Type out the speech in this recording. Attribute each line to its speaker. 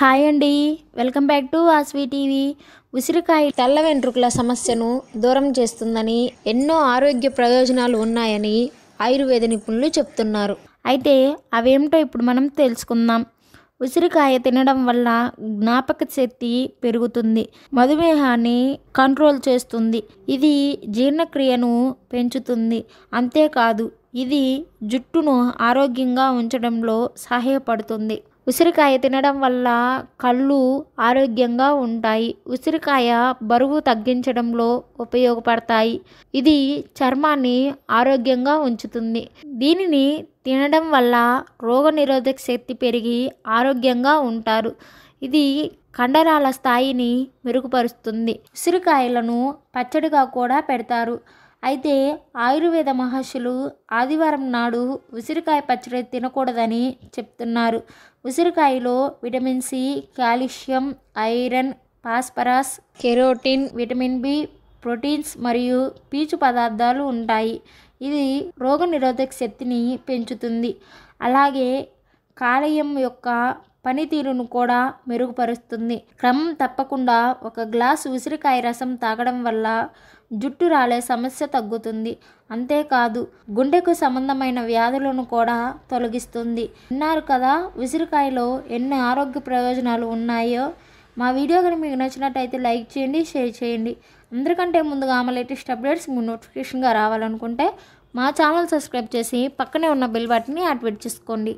Speaker 1: hi అండి welcome back to ఆస్వీ TV ఉసిరికాయ తెల్ల వెంట్రుకల సమస్యను దూరం చేస్తుందని ఎన్నో ఆరోగ్య ప్రయోజనాలు ఉన్నాయని ఆయుర్వేద నిపుణులు చెప్తున్నారు అయితే అవేమిటో ఇప్పుడు మనం తెలుసుకుందాం ఉసిరికాయ తినడం వల్ల జ్ఞాపక శక్తి పెరుగుతుంది మధుమేహాన్ని కంట్రోల్ చేస్తుంది ఇది జీర్ణక్రియను పెంచుతుంది అంతేకాదు ఇది జుట్టును ఆరోగ్యంగా ఉంచడంలో సహాయపడుతుంది ఉసిరికాయ తినడం వల్ల కళ్ళు ఆరోగ్యంగా ఉంటాయి ఉసిరికాయ బరువు తగ్గించడంలో ఉపయోగపడతాయి ఇది చర్మాన్ని ఆరోగ్యంగా ఉంచుతుంది దీనిని తినడం వల్ల రోగనిరోధక శక్తి పెరిగి ఆరోగ్యంగా ఉంటారు ఇది కండరాల స్థాయిని మెరుగుపరుస్తుంది ఉసిరికాయలను పచ్చడిగా కూడా పెడతారు అయితే ఆయుర్వేద మహర్షులు ఆదివారం నాడు ఉసిరికాయ పచ్చడి తినకూడదని చెప్తున్నారు ఉసిరికాయలో vitamin C calcium iron phosphorus carotene vitamin B proteins మరియు పీచు పదార్థాలు ఉంటాయి ఇది రోగనిరోధక శక్తిని పెంచుతుంది అలాగే కాలేయం యొక్క పనితీరును కూడా మెరుగుపరుస్తుంది క్రమం తప్పకుండా ఒక గ్లాసు ఉసిరికాయ రసం తాగడం వల్ల జుట్టు రాలే సమస్య తగ్గుతుంది అంతేకాదు గుండెకు సంబంధమైన వ్యాధులను కూడా తొలగిస్తుంది విన్నారు కదా ఉసిరికాయలో ఎన్ని ఆరోగ్య ప్రయోజనాలు ఉన్నాయో మా వీడియో కానీ మీకు నచ్చినట్టయితే లైక్ చేయండి షేర్ చేయండి అందరికంటే ముందుగా ఆమె లేటెస్ట్ అప్డేట్స్ మీ నోటిఫికేషన్గా రావాలనుకుంటే మా ఛానల్ సబ్స్క్రైబ్ చేసి పక్కనే ఉన్న బెల్ బటన్ని యాక్టివేట్ చేసుకోండి